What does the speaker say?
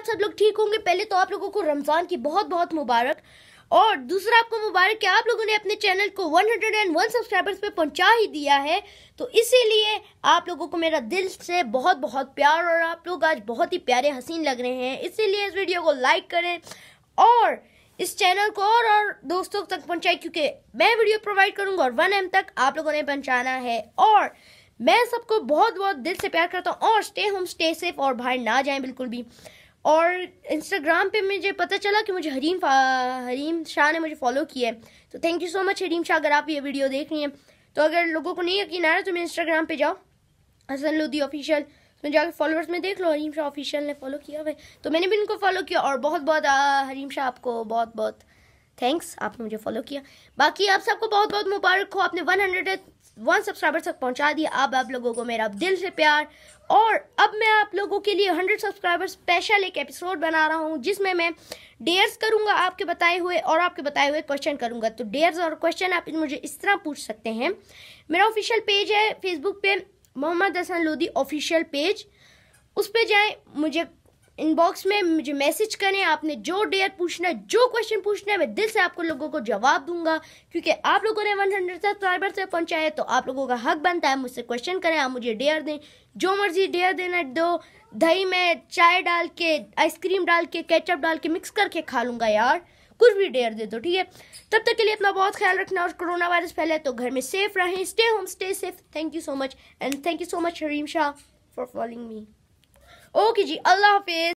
आप सब लोग ठीक होंगे पहले तो आप लोगों को रमज़ान की बहुत बहुत मुबारक और दूसरा आपको मुबारक कि आप लोगों ने अपने चैनल को 101 सब्सक्राइबर्स पे पहुंचा ही दिया है तो इसीलिए आप लोगों को मेरा दिल से बहुत बहुत प्यार और आप लोग आज बहुत ही प्यारे हसीन लग रहे हैं इसीलिए इस वीडियो को लाइक करें और इस चैनल को और और दोस्तों तक पहुंचाए क्योंकि मैं वीडियो प्रोवाइड करूँगा और वन एम तक आप लोगों ने पहुँचाना है और मैं सबको बहुत बहुत दिल से प्यार करता हूँ और स्टे होम स्टे सेफ और बाहर ना जाएं बिल्कुल भी और इंस्टाग्राम पे मुझे पता चला कि मुझे हरीम हरीम शाह ने मुझे फॉलो किया है तो thank you so much Hareem Shah अगर आप ये वीडियो देख रही हैं तो अगर लोगों को नहीं यकीन आ रहा तो मैं इंस्टाग्राम पे जाओ हसन लुदी ऑफिशियल उसमें जाकर फॉलोअर्स में देख लो हरीम शाह ऑफिशियल ने फॉलो किया हुआ है तो मैंने भी इनको फॉलो किया और बहुत बहुत हरीम शाह आपको बहुत बहुत थैंक्स आपने मुझे फॉलो किया बाकी आप सबको बहुत बहुत मुबारक हो आपने वन हंड्रेड वन सब्सक्राइबर तक पहुंचा दिया अब आप लोगों को मेरा दिल से प्यार और अब मैं आप लोगों के लिए हंड्रेड सब्सक्राइबर स्पेशल एक एपिसोड बना रहा हूँ जिसमें मैं डेयर्स करूँगा आपके बताए हुए और आपके बताए हुए क्वेश्चन करूँगा तो डेयर्स और क्वेश्चन आप मुझे इस तरह पूछ सकते हैं मेरा ऑफिशियल पेज है फेसबुक पे मोहम्मद हसन लोधी ऑफिशियल पेज उस पर जाएँ मुझे इनबॉक्स में मुझे मैसेज करें आपने जो डेयर पूछना है जो क्वेश्चन पूछना है मैं दिल से आपको लोगों को जवाब दूंगा क्योंकि आप लोगों ने वन हंड्रेड सब्सक्राइबर से पहुंचाया तो आप लोगों का हक बनता है मुझसे क्वेश्चन करें आप मुझे डेयर दें जो मर्जी डेयर देना दो दही में चाय डाल के आइसक्रीम डाल के केचप डाल के मिक्स करके खा लूँगा यार कुछ भी डेयर दे दो ठीक है तब तक के लिए अपना बहुत ख्याल रखना और कोरोना वायरस फैले तो घर में सेफ रहें stay home stay safe thank you so much and thank you so much Reem Shah for following me okay जी अल्लाह हाफिज